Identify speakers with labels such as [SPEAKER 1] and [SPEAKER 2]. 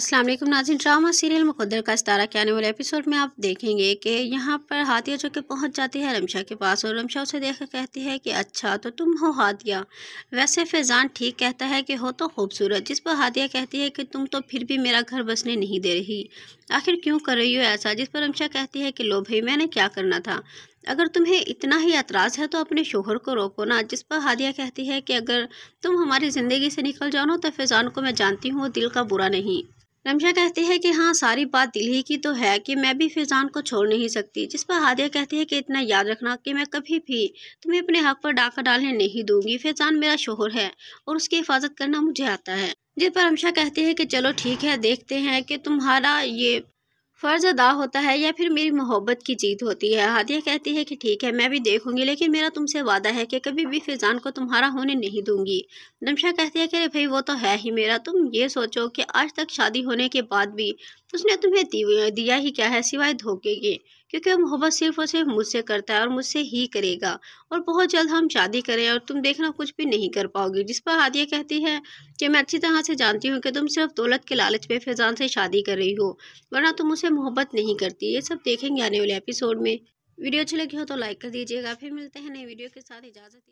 [SPEAKER 1] अस्सलाम वालेकुम नाजिन drama serial मुकद्दर का सितारा के आने वाले एपिसोड में आप देखेंगे कि यहाँ पर हादिया जो कि पहुँच जाती है रमशा के पास और रमशा उसे देख कर कहती है कि अच्छा तो तुम हो हादिया वैसे फैज़ान ठीक कहता है कि हो तो खूबसूरत जिस पर हादिया कहती है कि तुम तो फिर भी मेरा घर बसने नहीं दे रही आखिर क्यों कर रही हो ऐसा जिस पर रमशा कहती है कि लो भाई मैंने क्या करना था अगर तुम्हें इतना ही एतराज़ है तो अपने शोहर को रोको ना जिस पर हादिया कहती है कि अगर तुम हमारी ज़िंदगी से निकल जाओ ना तो फैज़ान को मैं जानती हूँ दिल का बुरा नहीं रमशा कहती है कि हाँ सारी बात दिल ही की तो है कि मैं भी फिजान को छोड़ नहीं सकती जिस पर हादिया कहती है कि इतना याद रखना कि मैं कभी भी तुम्हें अपने हक पर डाका डालने नहीं दूंगी फिजान मेरा शोहर है और उसकी हिफाजत करना मुझे आता है जिस पर रमशा कहती है कि चलो ठीक है देखते हैं कि तुम्हारा ये फ़र्ज़ अदा होता है या फिर मेरी मोहब्बत की जीत होती है हादिया कहती है कि ठीक है मैं भी देखूंगी लेकिन मेरा तुमसे वादा है कि कभी भी फिजान को तुम्हारा होने नहीं दूंगी नमशा कहती है कि अरे भाई वो तो है ही मेरा तुम ये सोचो कि आज तक शादी होने के बाद भी उसने तुम्हें दिया ही क्या है सिवाय धोखे के क्योंकि मोहब्बत सिर्फ और सिर्फ मुझसे करता है और मुझसे ही करेगा और बहुत जल्द हम शादी करें और तुम देखना कुछ भी नहीं कर पाओगी जिस पर हादिया कहती है कि मैं अच्छी तरह से जानती हूँ कि तुम सिर्फ दौलत के लालच में फैजान से शादी कर रही हो वरना तुम मुझसे मोहब्बत नहीं करती ये सब देखेंगे आने वाले एपिसोड में वीडियो अच्छी लगी हो तो लाइक कर दीजिएगा फिर मिलते हैं नई वीडियो के साथ इजाज़त